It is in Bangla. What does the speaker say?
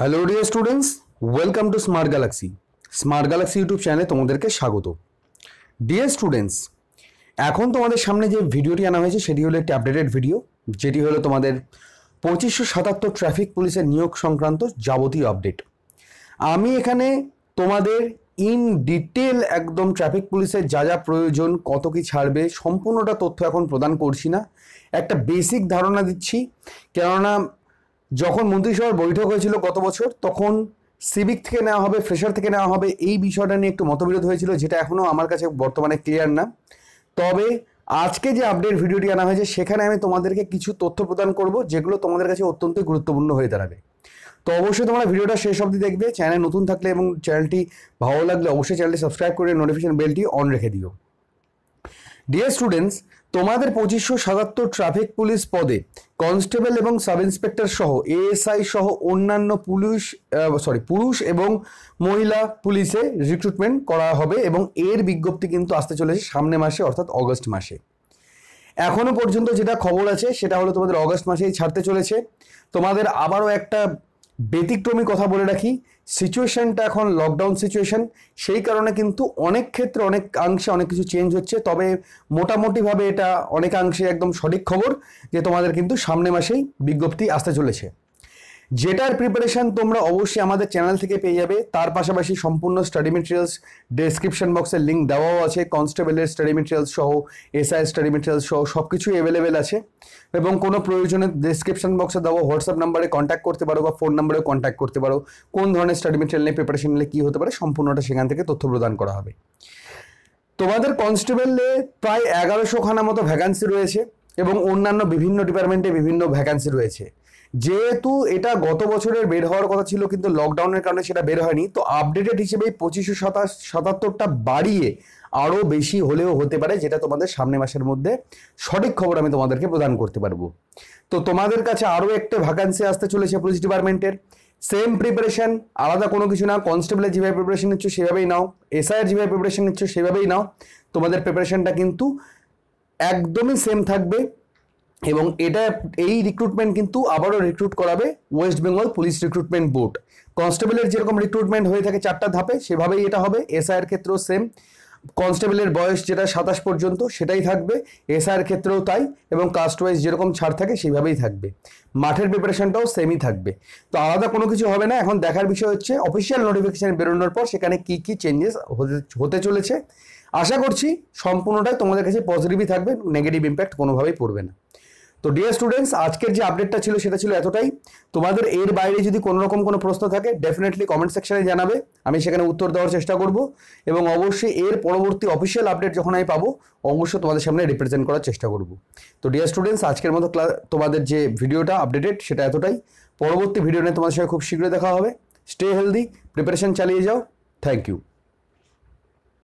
hello dear students welcome to smart galaxy smart galaxy YouTube চ্যানেলে তোমাদেরকে স্বাগত ডিয়ার স্টুডেন্টস এখন তোমাদের সামনে যে ভিডিওটি আনা হয়েছে সেটি হলো একটি আপডেটেড ভিডিও যেটি হলো তোমাদের পঁচিশশো সাতাত্তর ট্রাফিক পুলিশের নিয়োগ সংক্রান্ত যাবতীয় আপডেট আমি এখানে তোমাদের ইন ডিটেল একদম ট্রাফিক পুলিশের যা যা প্রয়োজন কত কি ছাড়বে সম্পূর্ণটা তথ্য এখন প্রদান করছি না একটা বেসিক ধারণা দিচ্ছি কেননা যখন মন্ত্রিসভার বৈঠক হয়েছিল গত বছর তখন সিভিক থেকে নেওয়া হবে ফ্রেশার থেকে নেওয়া হবে এই বিষয়টা নিয়ে একটু মতবিরোধ হয়েছিল যেটা এখনও আমার কাছে বর্তমানে ক্লিয়ার না তবে আজকে যে আপডেট ভিডিওটি আনা হয়েছে সেখানে আমি তোমাদেরকে কিছু তথ্য প্রদান করব যেগুলো তোমাদের কাছে অত্যন্ত গুরুত্বপূর্ণ হয়ে দাঁড়াবে তো অবশ্যই তোমরা ভিডিওটা শেষ অবধি দেখবে চ্যানেল নতুন থাকলে এবং চ্যানেলটি ভালো লাগলে অবশ্যই চ্যানেলটি সাবস্ক্রাইব করে নোটিফিকেশন বেলটি অন রেখে দিও ডিয়ার স্টুডেন্টস তোমাদের পঁচিশশো সাতাত্তর ট্রাফিক পুলিশ পদে কনস্টেবল এবং সাব ইন্সপেক্টর সহ এএসআই সহ অন্যান্য পুলিশ সরি পুরুষ এবং মহিলা পুলিশে রিক্রুটমেন্ট করা হবে এবং এর বিজ্ঞপ্তি কিন্তু আসতে চলেছে সামনে মাসে অর্থাৎ অগস্ট মাসে এখনো পর্যন্ত যেটা খবর আছে সেটা হলো তোমাদের অগস্ট মাসেই ছাড়তে চলেছে তোমাদের আবারও একটা ব্যতিক্রমী কথা বলে রাখি সিচুয়েশনটা এখন লকডাউন সিচুয়েশান সেই কারণে কিন্তু অনেক ক্ষেত্রে অনেকাংশে অনেক কিছু চেঞ্জ হচ্ছে তবে মোটামুটিভাবে এটা অনেকাংশে একদম সঠিক খবর যে তোমাদের কিন্তু সামনে মাসেই বিজ্ঞপ্তি আসতে চলেছে যেটার প্রিপারেশান তোমরা অবশ্যই আমাদের চ্যানেল থেকে পেয়ে যাবে তার পাশাপাশি সম্পূর্ণ স্টাডি মেটেরিয়ালস ডেসক্রিপশন বক্সের লিঙ্ক দেওয়াও আছে কনস্টেবলের স্টাডি মেটেরিয়ালস সহ এসআই স্টাডি মেটেরিয়ালস সহ সব কিছুই অ্যাভেলেবেল আছে এবং কোনো প্রয়োজনে ডেসক্রিপশন বক্সে দেওয়া হোয়াটসঅ্যাপ নাম্বারে কন্ট্যাক্ট করতে পারো বা ফোন নাম্বারে কন্ট্যাক্ট করতে পারো কোন ধরনের স্টাডি মেটেরিয়াল নিয়ে প্রিপারেশন নিলে কী হতে পারে সম্পূর্ণটা সেখান থেকে তথ্য প্রদান করা হবে তোমাদের কনস্টেবলে প্রায় এগারোশো খানা মতো ভ্যাকান্সি রয়েছে এবং অন্যান্য বিভিন্ন ডিপার্টমেন্টে বিভিন্ন ভ্যাকান্সি রয়েছে যেহেতু এটা গত বছরের বের হওয়ার কথা ছিল কিন্তু লকডাউনের কারণে সেটা বের হয়নি তো আপডেটেড হিসেবে পঁচিশশো সাতাশ সাতাত্তরটা বাড়িয়ে আরও বেশি হলেও হতে পারে যেটা তোমাদের সামনে মাসের মধ্যে সঠিক খবর আমি তোমাদেরকে প্রদান করতে পারবো তো তোমাদের কাছে আরও একটা ভ্যাকান্সি আসতে চলেছে পুলিশ ডিপার্টমেন্টের সেম প্রিপারেশন আলাদা কোনো কিছু না কনস্টেবলের যেভাবে প্রিপারেশন নিচ্ছ সেভাবেই নাও এসআইয়ের যেভাবে প্রিপারেশন নিচ্ছ সেভাবেই নাও তোমাদের প্রিপারেশনটা কিন্তু একদমই সেম থাকবে এবং এটা এই রিক্রুটমেন্ট কিন্তু আবারও রিক্রুট করাবে West Bengal police recruitment board কনস্টেবলের যেরকম রিক্রুটমেন্ট হয়ে থাকে চারটা ধাপে সেভাবেই এটা হবে এসআইয়ের ক্ষেত্রেও সেম কনস্টেবলের বয়স যেটা সাতাশ পর্যন্ত সেটাই থাকবে এর ক্ষেত্রেও তাই এবং কাস্ট ওয়াইজ যেরকম ছাড় থাকে সেভাবেই থাকবে মাঠের প্রিপারেশনটাও সেমই থাকবে তো আলাদা কোনো কিছু হবে না এখন দেখার বিষয় হচ্ছে অফিসিয়াল নোটিফিকেশান বেরোনোর পর সেখানে কি কি চেঞ্জেস হতে চলেছে আশা করছি সম্পূর্ণটাই তোমাদের কাছে পজিটিভই থাকবে নেগেটিভ ইম্প্যাক্ট কোনোভাবেই পড়বে না তো ডিয়ার স্টুডেন্টস আজকের যে আপডেটটা ছিল সেটা ছিল এতটাই তোমাদের এর বাইরে যদি কোনো রকম কোনো প্রশ্ন থাকে ডেফিনেটলি কমেন্ট সেকশনে জানাবে আমি সেখানে উত্তর দেওয়ার চেষ্টা করব এবং অবশ্যই এর পরবর্তী অফিসিয়াল আপডেট যখন আমি পাবো অবশ্যই তোমাদের সামনে রিপ্রেজেন্ট করার চেষ্টা করব তো ডিয়ার স্টুডেন্টস আজকের মতো ক্লাস তোমাদের যে ভিডিওটা আপডেটেড সেটা এতটাই পরবর্তী ভিডিও নিয়ে তোমাদের সঙ্গে খুব শীঘ্রই দেখা হবে স্টে হেলদি প্রিপারেশন চালিয়ে যাও থ্যাংক ইউ